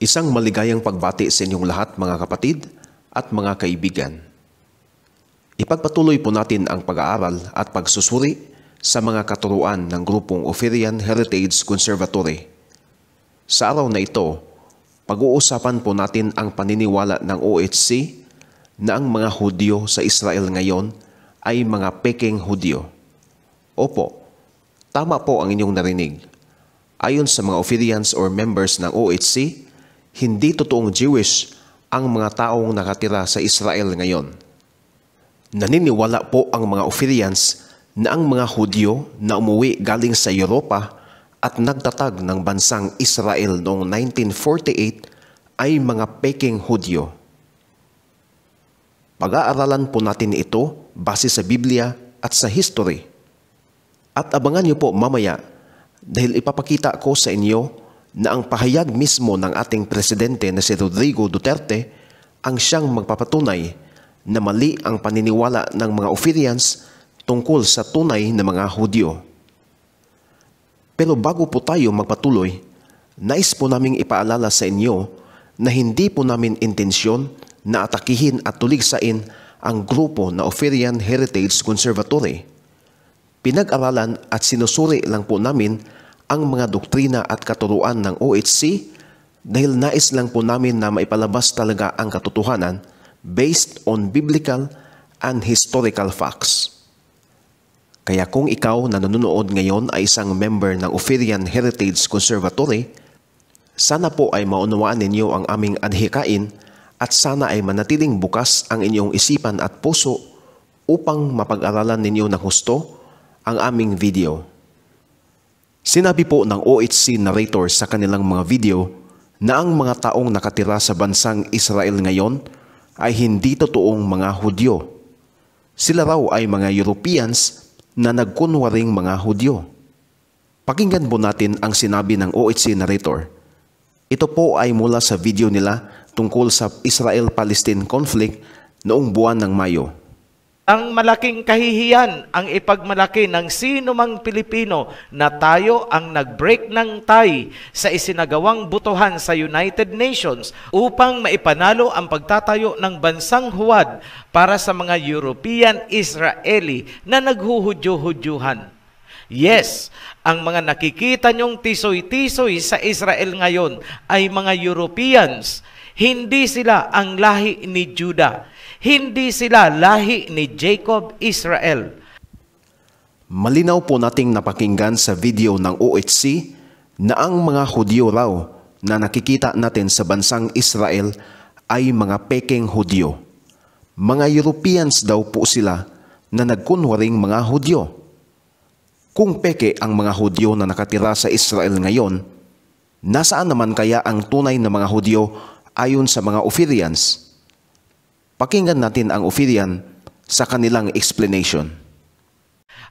Isang maligayang pagbati sa inyong lahat mga kapatid at mga kaibigan. Ipagpatuloy po natin ang pag-aaral at pagsusuri sa mga katuruan ng grupong Ophirian Heritage Conservatory. Sa araw na ito, pag-uusapan po natin ang paniniwala ng OHC na ang mga Hudyo sa Israel ngayon ay mga peking Hudyo. Opo, tama po ang inyong narinig. Ayon sa mga Ophirians or members ng OHC, hindi totoong Jewish ang mga taong nakatira sa Israel ngayon. Naniniwala po ang mga Ophirians na ang mga Hudyo na umuwi galing sa Europa at nagtatag ng bansang Israel noong 1948 ay mga peking Hudyo. Pag-aaralan po natin ito base sa Biblia at sa history. At abangan niyo po mamaya dahil ipapakita ko sa inyo na ang pahayag mismo ng ating presidente na si Rodrigo Duterte ang siyang magpapatunay na mali ang paniniwala ng mga Ophirians tungkol sa tunay na mga Hudyo. Pero bago po tayo magpatuloy, nais po naming ipaalala sa inyo na hindi po namin intensyon na atakihin at tuligsain ang grupo na Ophirian Heritage Conservatory. Pinag-aralan at sinusuri lang po namin ang mga doktrina at katuruan ng OHC dahil nais lang po namin na maipalabas talaga ang katotohanan based on biblical and historical facts. Kaya kung ikaw na nanonood ngayon ay isang member ng Ophirian Heritage Conservatory, sana po ay maunawaan ninyo ang aming adhikain at sana ay manatiling bukas ang inyong isipan at puso upang mapag-aralan ninyo ng husto ang aming video. Sinabi po ng OHC narrator sa kanilang mga video na ang mga taong nakatira sa bansang Israel ngayon ay hindi totoong mga Hudyo. Sila raw ay mga Europeans na nagkunwaring mga Hudyo. Pakinggan po natin ang sinabi ng OHC narrator. Ito po ay mula sa video nila tungkol sa Israel-Palestine conflict noong buwan ng Mayo ang malaking kahihiyan ang ipagmalaki ng sino mang Pilipino na tayo ang nag-break ng tie sa isinagawang butuhan sa United Nations upang maipanalo ang pagtatayo ng bansang huwad para sa mga European Israeli na naghuhudyo-hudyuhan. Yes, ang mga nakikita niyong tisoy-tisoy sa Israel ngayon ay mga Europeans. Hindi sila ang lahi ni Judah hindi sila lahi ni Jacob Israel. Malinaw po nating napakinggan sa video ng OHC na ang mga Hudyo raw na nakikita natin sa bansang Israel ay mga peking Hudyo. Mga Europeans daw po sila na nagkunwaring mga Hudyo. Kung peke ang mga Hudyo na nakatira sa Israel ngayon, nasaan naman kaya ang tunay na mga Hudyo ayon sa mga Ophirians? Pakinggan natin ang Ophidian sa kanilang explanation.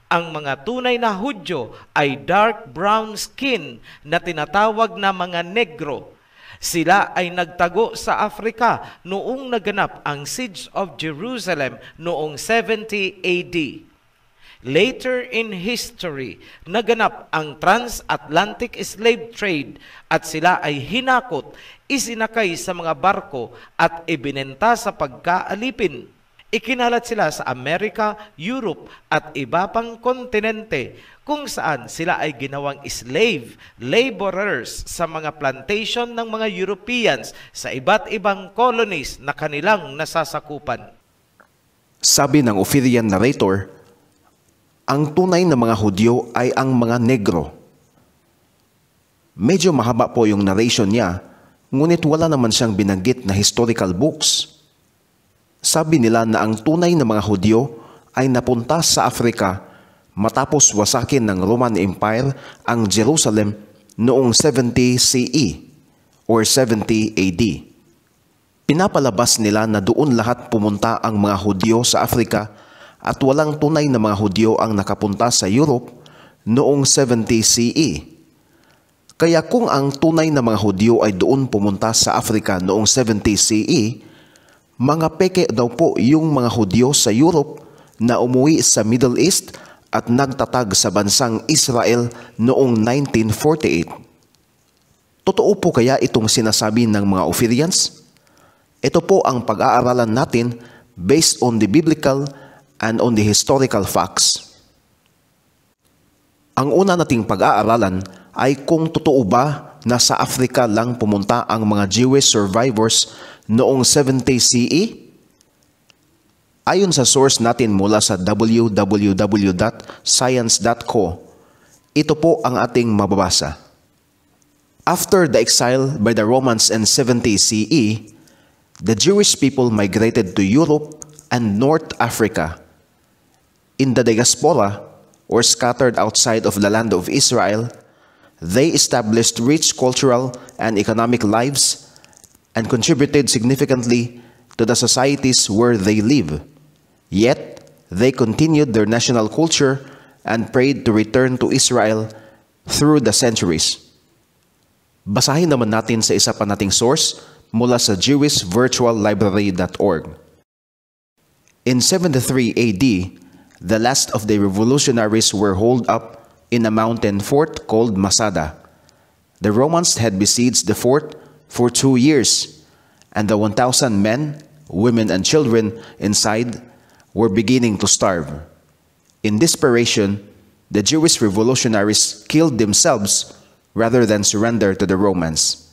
Ang mga tunay na Hudyo ay dark brown skin na tinatawag na mga negro. Sila ay nagtago sa Afrika noong naganap ang Siege of Jerusalem noong 70 AD. Later in history, naganap ang transatlantic slave trade at sila ay hinakot, isinakay sa mga barko at ibinenta sa pagkaalipin. Ikinalat sila sa Amerika, Europe at iba pang kontinente kung saan sila ay ginawang slave laborers sa mga plantation ng mga Europeans sa iba't ibang colonies na kanilang nasasakupan. Sabi ng Ophirian narrator, ang tunay na mga Hudyo ay ang mga negro. Medyo mahaba po yung narration niya, ngunit wala naman siyang binanggit na historical books. Sabi nila na ang tunay na mga Hudyo ay napunta sa Afrika matapos wasakin ng Roman Empire ang Jerusalem noong 70 CE or 70 AD. Pinapalabas nila na doon lahat pumunta ang mga Hudyo sa Afrika at walang tunay na mga Hudyo ang nakapunta sa Europe noong 70 CE. Kaya kung ang tunay na mga Hudyo ay doon pumunta sa Africa noong 70 CE, mga peke daw po yung mga Hudyo sa Europe na umuwi sa Middle East at nagtatag sa bansang Israel noong 1948. Totoo po kaya itong sinasabi ng mga Ophirians? Ito po ang pag-aaralan natin based on the biblical and on the historical facts. Ang una nating pag-aaralan ay kung totoo ba na sa Africa lang pumunta ang mga Jewish survivors noong 70 CE? Ayon sa source natin mula sa www.science.co, ito po ang ating mababasa. After the exile by the Romans in 70 CE, the Jewish people migrated to Europe and North Africa in the diaspora or scattered outside of the land of Israel, they established rich cultural and economic lives and contributed significantly to the societies where they live. Yet, they continued their national culture and prayed to return to Israel through the centuries. Basahin naman natin sa isa pa nating source mula sa jewishvirtuallibrary.org. In 73 AD, the last of the revolutionaries were holed up in a mountain fort called Masada. The Romans had besieged the fort for two years, and the 1,000 men, women, and children inside were beginning to starve. In desperation, the Jewish revolutionaries killed themselves rather than surrender to the Romans.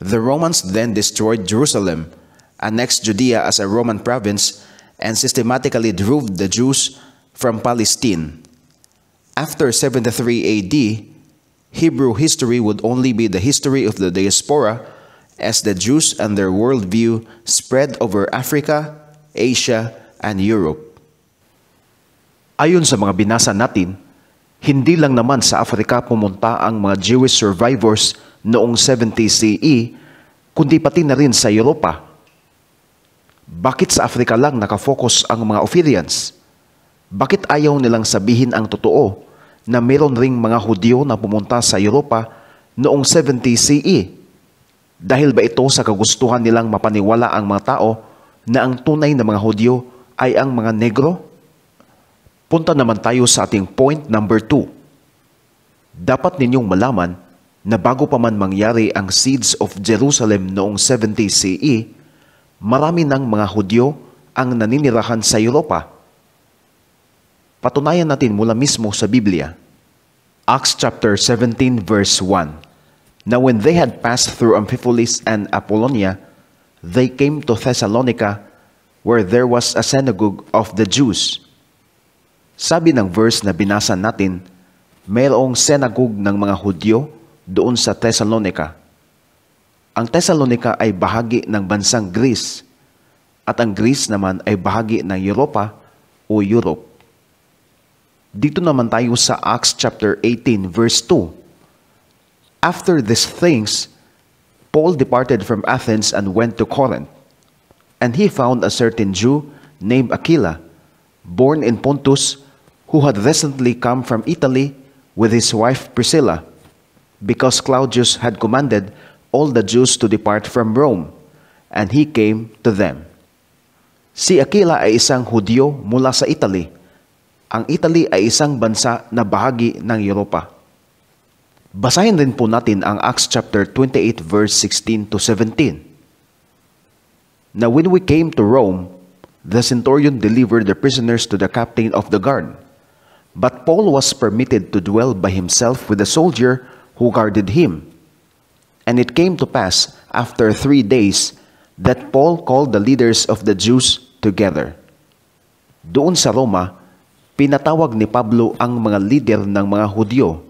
The Romans then destroyed Jerusalem, annexed Judea as a Roman province, and systematically drove the Jews from Palestine. After 73 AD, Hebrew history would only be the history of the diaspora as the Jews and their worldview spread over Africa, Asia, and Europe. Ayon sa mga binasa natin, hindi lang naman sa Afrika pumunta ang mga Jewish survivors noong 70 CE, kundi pati na rin sa Europa bakit sa Afrika lang nakafocus ang mga Ophirians? Bakit ayaw nilang sabihin ang totoo na meron ring mga Hudyo na pumunta sa Europa noong 70 CE? Dahil ba ito sa kagustuhan nilang mapaniwala ang mga tao na ang tunay na mga Hudyo ay ang mga Negro? Punta naman tayo sa ating point number 2. Dapat ninyong malaman na bago pa man mangyari ang Seeds of Jerusalem noong 70 CE, marami ng mga Hudyo ang naninirahan sa Europa. Patunayan natin mula mismo sa Biblia. Acts chapter 17 verse 1. Now when they had passed through Amphipolis and Apollonia, they came to Thessalonica where there was a synagogue of the Jews. Sabi ng verse na binasa natin, mayroong synagogue ng mga Hudyo doon sa Thessalonica. Ang Thessalonica ay bahagi ng bansang Greece at ang Greece naman ay bahagi ng Europa o Europe. Dito naman tayo sa Acts chapter 18 verse 2. After these things, Paul departed from Athens and went to Corinth. And he found a certain Jew named Aquila, born in Pontus, who had recently come from Italy with his wife Priscilla, because Claudius had commanded all the Jews to depart from Rome, and he came to them. Si Aquila ay isang Hudyo mula sa Italy. Ang Italy ay isang bansa na bahagi ng Europa. Basahin din po natin ang Acts chapter 28 verse 16 to 17. Now when we came to Rome, the centurion delivered the prisoners to the captain of the guard. But Paul was permitted to dwell by himself with the soldier who guarded him. And it came to pass after three days that Paul called the leaders of the Jews together. Doon sa Roma, pinatawag ni Pablo ang mga leader ng mga Hudyo.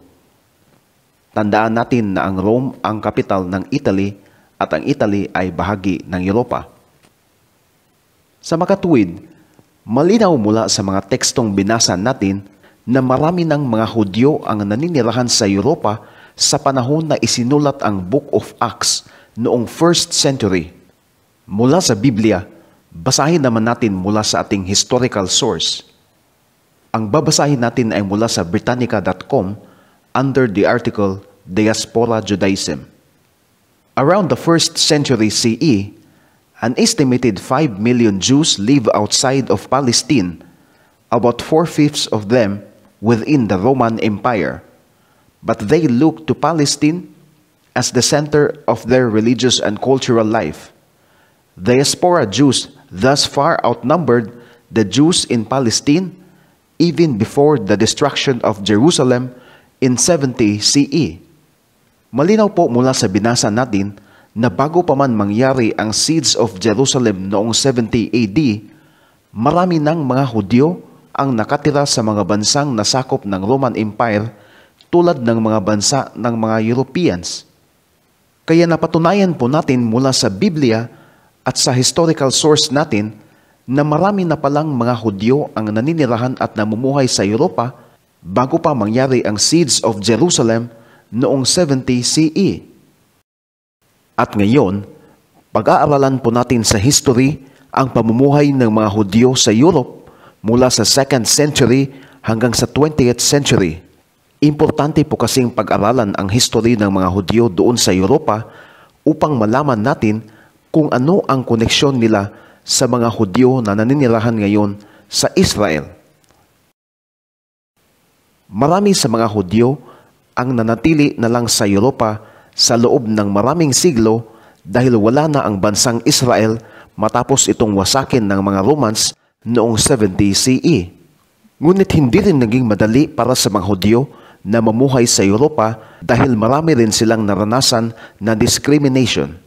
Tandaan natin na ang Rome ang kapital ng Italy at ang Italy ay bahagi ng Europa. Sa makatuwid, malinaw mula sa mga tekstong binasa natin na marami ng mga Hudyo ang naninirahan sa Europa sa panahon na isinulat ang Book of Acts noong 1st century. Mula sa Biblia, basahin naman natin mula sa ating historical source. Ang babasahin natin ay mula sa Britannica.com under the article Diaspora Judaism. Around the 1st century CE, an estimated 5 million Jews live outside of Palestine, about four-fifths of them within the Roman Empire but they looked to Palestine as the center of their religious and cultural life. The diaspora Jews thus far outnumbered the Jews in Palestine even before the destruction of Jerusalem in 70 CE. Malinaw po mula sa binasa natin na bago pa man mangyari ang Seeds of Jerusalem noong 70 AD, marami ng mga Hudyo ang nakatira sa mga bansang nasakop ng Roman Empire tulad ng mga bansa ng mga Europeans. Kaya napatunayan po natin mula sa Biblia at sa historical source natin na marami na palang mga Hudyo ang naninirahan at namumuhay sa Europa bago pa mangyari ang Siege of Jerusalem noong 70 CE. At ngayon, pag-aaralan po natin sa history ang pamumuhay ng mga Hudyo sa Europe mula sa 2nd century hanggang sa 20th century. Importante po kasing pag-aralan ang history ng mga Hudyo doon sa Europa upang malaman natin kung ano ang koneksyon nila sa mga Hudyo na naninirahan ngayon sa Israel. Marami sa mga Hudyo ang nanatili na lang sa Europa sa loob ng maraming siglo dahil wala na ang bansang Israel matapos itong wasakin ng mga Romans noong 70 CE. Ngunit hindi rin naging madali para sa mga Hudyo na mamuhay sa Europa dahil marami rin silang naranasan na discrimination.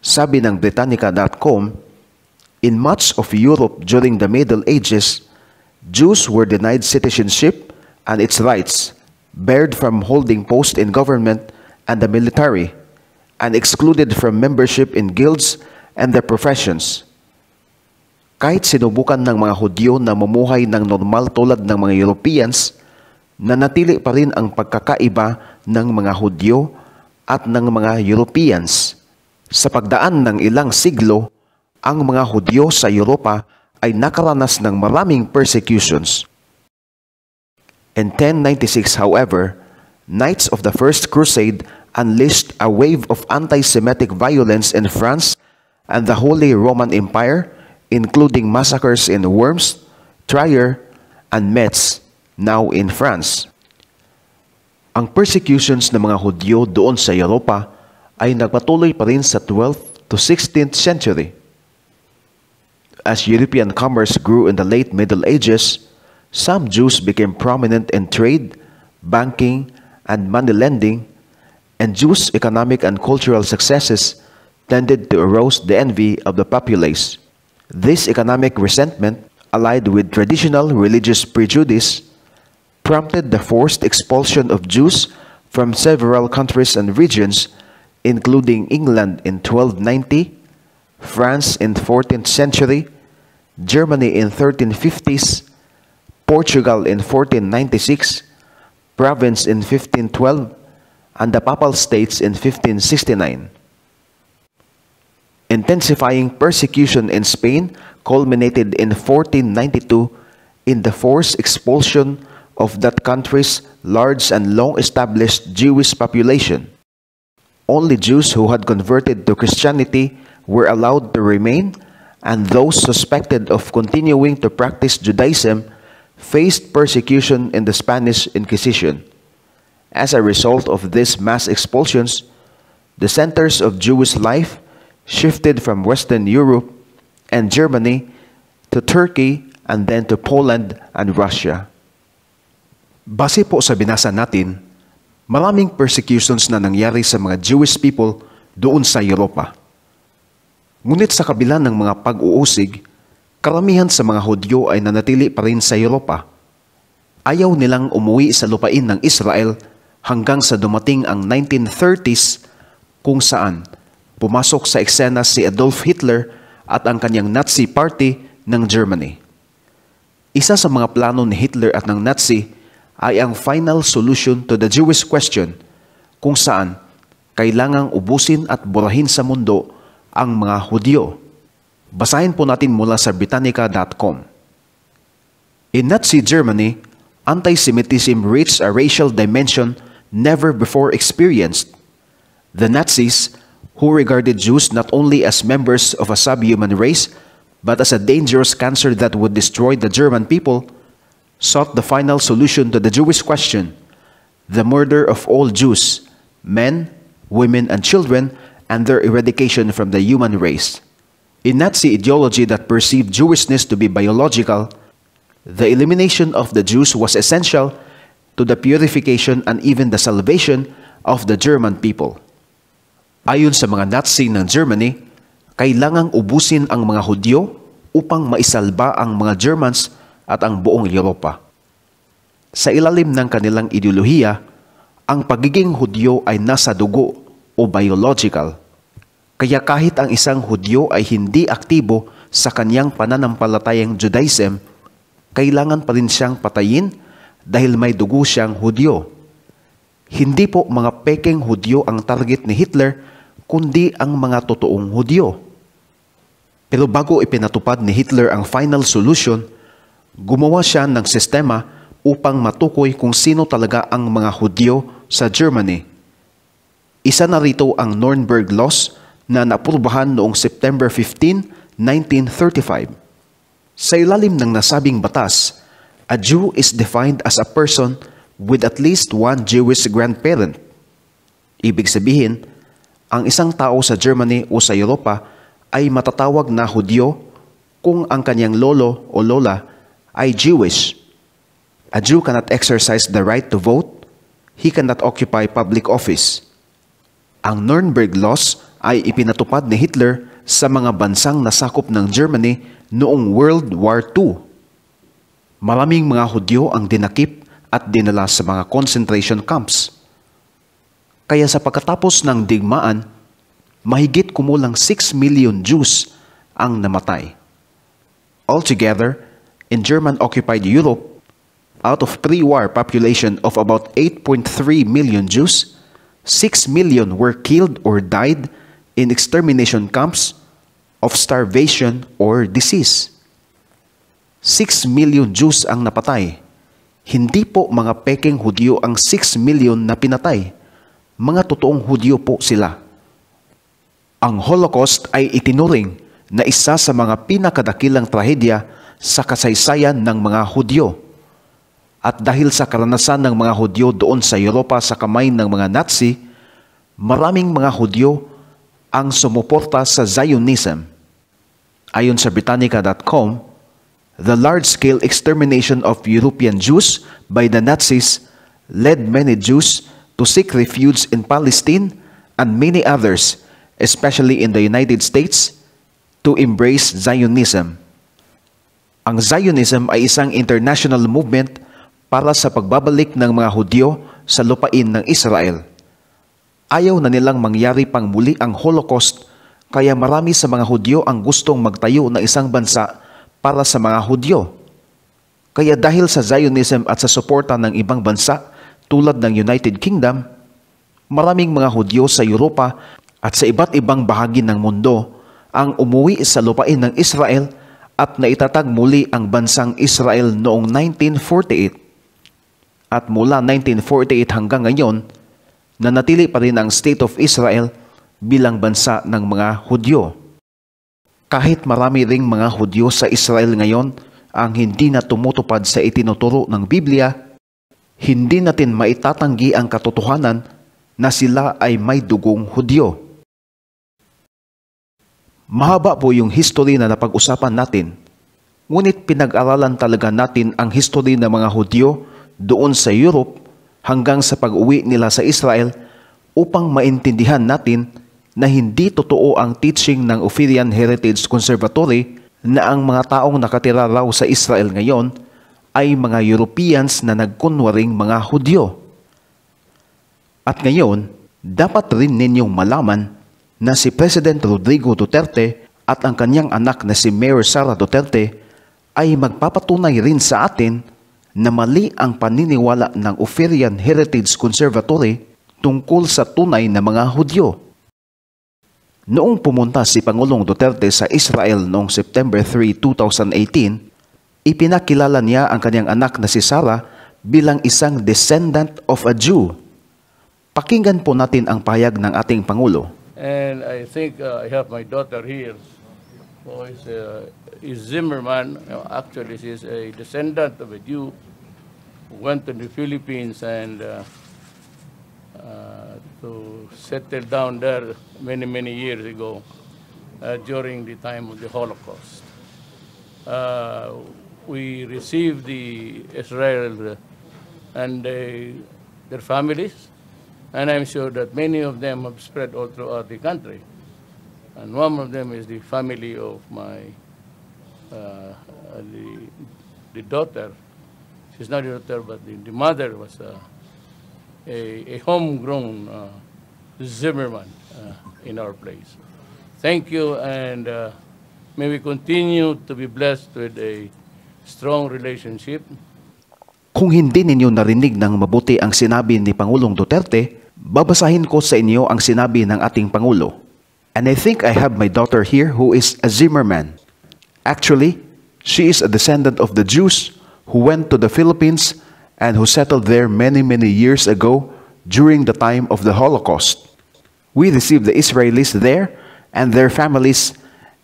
Sabi ng Britannica.com, In much of Europe during the Middle Ages, Jews were denied citizenship and its rights, barred from holding posts in government and the military, and excluded from membership in guilds and their professions. Kahit sinubukan ng mga Hudyo na mamuhay ng normal tulad ng mga Europeans – nanatili pa rin ang pagkakaiba ng mga Hudyo at ng mga Europeans. Sa pagdaan ng ilang siglo, ang mga Hudyo sa Europa ay nakaranas ng maraming persecutions. In 1096, however, Knights of the First Crusade unleashed a wave of anti-Semitic violence in France and the Holy Roman Empire, including massacres in Worms, Trier, and Metz now in France. Ang persecutions ng mga Hudyo doon sa Europa ay nagpatuloy pa rin sa 12th to 16th century. As European commerce grew in the late Middle Ages, some Jews became prominent in trade, banking, and money lending, and Jews' economic and cultural successes tended to arouse the envy of the populace. This economic resentment, allied with traditional religious prejudice, prompted the forced expulsion of Jews from several countries and regions, including England in 1290, France in 14th century, Germany in 1350s, Portugal in 1496, province in 1512, and the Papal States in 1569. Intensifying persecution in Spain culminated in 1492 in the forced expulsion of that country's large and long-established Jewish population. Only Jews who had converted to Christianity were allowed to remain, and those suspected of continuing to practice Judaism faced persecution in the Spanish Inquisition. As a result of these mass expulsions, the centers of Jewish life shifted from Western Europe and Germany to Turkey and then to Poland and Russia. Base po sa binasa natin, maraming persecutions na nangyari sa mga Jewish people doon sa Europa. Ngunit sa kabila ng mga pag-uusig, karamihan sa mga Hudyo ay nanatili pa rin sa Europa. Ayaw nilang umuwi sa lupain ng Israel hanggang sa dumating ang 1930s kung saan pumasok sa eksena si Adolf Hitler at ang kanyang Nazi Party ng Germany. Isa sa mga plano ni Hitler at ng Nazi ay ang final solution to the Jewish question kung saan kailangang ubusin at burahin sa mundo ang mga Hudyo. Basahin po natin mula sa Britannica.com. In Nazi Germany, antisemitism reached a racial dimension never before experienced. The Nazis, who regarded Jews not only as members of a subhuman race, but as a dangerous cancer that would destroy the German people, sought the final solution to the Jewish question the murder of all Jews, men, women, and children, and their eradication from the human race. In Nazi ideology that perceived Jewishness to be biological, the elimination of the Jews was essential to the purification and even the salvation of the German people. Ayon sa mga Nazi ng Germany, kailangang ubusin ang mga Hudyo upang maisalba ang mga Germans at ang buong Europa. Sa ilalim ng kanilang ideolohiya, ang pagiging Hudyo ay nasa dugo o biological. Kaya kahit ang isang Hudyo ay hindi aktibo sa kanyang pananampalatayang Judaism, kailangan pa rin siyang patayin dahil may dugo siyang Hudyo. Hindi po mga peking Hudyo ang target ni Hitler, kundi ang mga totoong Hudyo. Pero bago ipinatupad ni Hitler ang final solution, Gumawa siya ng sistema upang matukoy kung sino talaga ang mga Hudyo sa Germany. Isa na rito ang Nuremberg Laws na napurbahan noong September 15, 1935. Sa ilalim ng nasabing batas, a Jew is defined as a person with at least one Jewish grandparent. Ibig sabihin, ang isang tao sa Germany o sa Europa ay matatawag na Hudyo kung ang kanyang lolo o lola I Jewish. A Jew cannot exercise the right to vote. He cannot occupy public office. Ang Nuremberg Laws ay ipinatupad ni Hitler sa mga bansang nasakop ng Germany noong World War II. Maraming mga Hudyo ang dinakip at dinala sa mga concentration camps. Kaya sa pagkatapos ng digmaan, mahigit kumulang 6 million Jews ang namatay. Altogether, in German-occupied Europe, out of pre-war population of about 8.3 million Jews, 6 million were killed or died in extermination camps of starvation or disease. 6 million Jews ang napatay. Hindi po mga peking Hudyo ang 6 million na pinatay. Mga totoong Hudyo po sila. Ang Holocaust ay itinuring na isa sa mga pinakadakilang trahedya sa kasaysayan ng mga Hudyo. At dahil sa karanasan ng mga Hudyo doon sa Europa sa kamay ng mga Nazi, maraming mga Hudyo ang sumuporta sa Zionism. Ayon sa Britannica.com, the large-scale extermination of European Jews by the Nazis led many Jews to seek refuge in Palestine and many others, especially in the United States, to embrace Zionism. Ang Zionism ay isang international movement para sa pagbabalik ng mga Hudyo sa lupain ng Israel. Ayaw na nilang mangyari pang muli ang Holocaust kaya marami sa mga Hudyo ang gustong magtayo ng isang bansa para sa mga Hudyo. Kaya dahil sa Zionism at sa suporta ng ibang bansa tulad ng United Kingdom, maraming mga Hudyo sa Europa at sa iba't ibang bahagi ng mundo ang umuwi sa lupain ng Israel at naitatag muli ang bansang Israel noong 1948. At mula 1948 hanggang ngayon, nanatili pa rin ang State of Israel bilang bansa ng mga Hudyo. Kahit marami ring mga Hudyo sa Israel ngayon ang hindi na tumutupad sa itinuturo ng Biblia, hindi natin maitatanggi ang katotohanan na sila ay may dugong Hudyo. Mahaba po yung history na napag-usapan natin. Ngunit pinag-aralan talaga natin ang history ng mga Hudyo doon sa Europe hanggang sa pag-uwi nila sa Israel upang maintindihan natin na hindi totoo ang teaching ng Ophirian Heritage Conservatory na ang mga taong nakatira raw sa Israel ngayon ay mga Europeans na nagkunwaring mga Hudyo. At ngayon, dapat rin ninyong malaman na si President Rodrigo Duterte at ang kanyang anak na si Mayor Sara Duterte ay magpapatunay rin sa atin na mali ang paniniwala ng Ophirian Heritage Conservatory tungkol sa tunay na mga Hudyo. Noong pumunta si Pangulong Duterte sa Israel noong September 3, 2018, ipinakilala niya ang kanyang anak na si Sara bilang isang descendant of a Jew. Pakinggan po natin ang payag ng ating Pangulo. And I think uh, I have my daughter here, who is, uh, is Zimmerman. Uh, actually, she's a descendant of a Jew who went to the Philippines and uh, uh to settle down there many, many years ago uh, during the time of the Holocaust. we received the Israel and their families And I'm sure that many of them have spread all throughout the country. And one of them is the family of my, uh, uh the, the daughter. She's not the daughter, but the, the mother was a, uh, a, a homegrown uh, Zimmerman uh, in our place. Thank you, and uh, may we continue to be blessed with a strong relationship. Kung hindi ninyo narinig ng mabuti ang sinabi ni Pangulong Duterte, Babasahin ko sa inyo ang sinabi ng ating Pangulo. And I think I have my daughter here who is a Zimmerman. Actually, she is a descendant of the Jews who went to the Philippines and who settled there many, many years ago during the time of the Holocaust. We received the Israelis there and their families,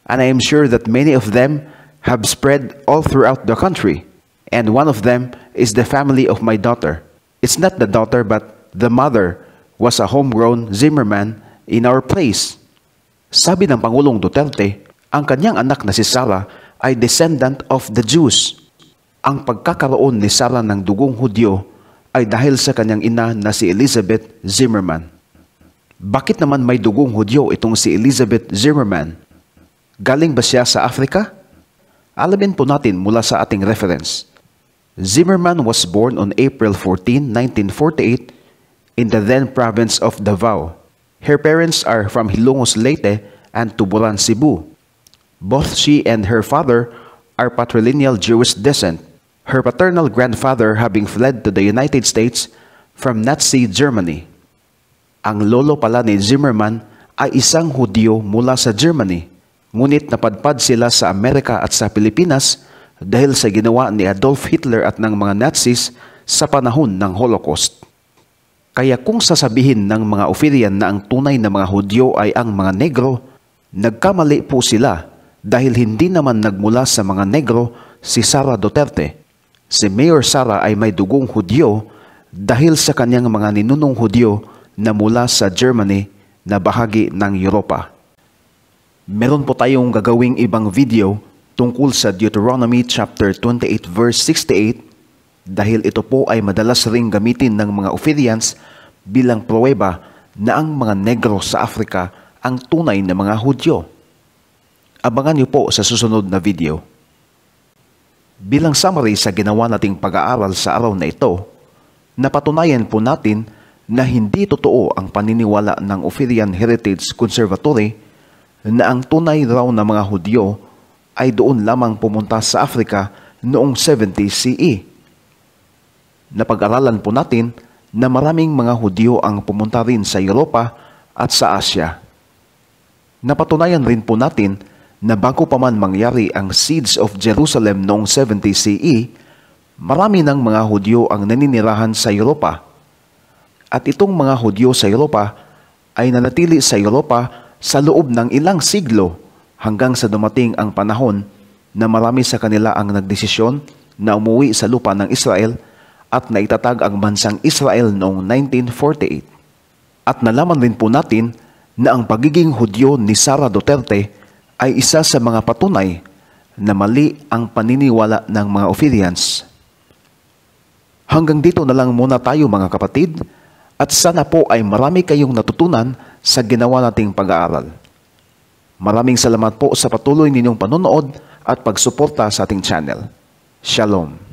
and I am sure that many of them have spread all throughout the country. And one of them is the family of my daughter. It's not the daughter, but the mother was a homegrown Zimmerman in our place. Sabi ng Pangulong Duterte, ang kanyang anak na si Sarah ay descendant of the Jews. Ang pagkakaroon ni Sarah ng dugong Hudyo ay dahil sa kanyang ina na si Elizabeth Zimmerman. Bakit naman may dugong Hudyo itong si Elizabeth Zimmerman? Galing ba siya sa Africa? Alamin po natin mula sa ating reference. Zimmerman was born on April 14, 1948 in the then province of Davao. Her parents are from Hilongos Leyte and Tuburan, Cebu. Both she and her father are patrilineal Jewish descent, her paternal grandfather having fled to the United States from Nazi Germany. Ang lolo pala ni Zimmerman ay isang Hudyo mula sa Germany, ngunit napadpad sila sa Amerika at sa Pilipinas dahil sa ginawa ni Adolf Hitler at ng mga Nazis sa panahon ng Holocaust. Kaya kung sasabihin ng mga Ophirian na ang tunay na mga Hudyo ay ang mga Negro, nagkamali po sila dahil hindi naman nagmula sa mga Negro si Sara Duterte. Si Mayor Sara ay may dugong Hudyo dahil sa kanyang mga ninunong Hudyo na mula sa Germany na bahagi ng Europa. Meron po tayong gagawing ibang video tungkol sa Deuteronomy chapter 28 verse 68 dahil ito po ay madalas ring gamitin ng mga Ophidians bilang pruweba na ang mga Negro sa Afrika ang tunay na mga Hudyo. Abangan niyo po sa susunod na video. Bilang summary sa ginawa nating pag-aaral sa araw na ito, napatunayan po natin na hindi totoo ang paniniwala ng Ophirian Heritage Conservatory na ang tunay raw na mga Hudyo ay doon lamang pumunta sa Afrika noong 70 CE napag-aralan po natin na maraming mga Hudyo ang pumunta rin sa Europa at sa Asya. Napatunayan rin po natin na bago pa man mangyari ang Seeds of Jerusalem noong 70 CE, marami ng mga Hudyo ang naninirahan sa Europa. At itong mga Hudyo sa Europa ay nanatili sa Europa sa loob ng ilang siglo hanggang sa dumating ang panahon na marami sa kanila ang nagdesisyon na umuwi sa lupa ng Israel at naitatag ang bansang Israel noong 1948. At nalaman rin po natin na ang pagiging Hudyo ni Sara Duterte ay isa sa mga patunay na mali ang paniniwala ng mga Ophirians. Hanggang dito na lang muna tayo mga kapatid at sana po ay marami kayong natutunan sa ginawa nating pag-aaral. Maraming salamat po sa patuloy ninyong panonood at pagsuporta sa ating channel. Shalom!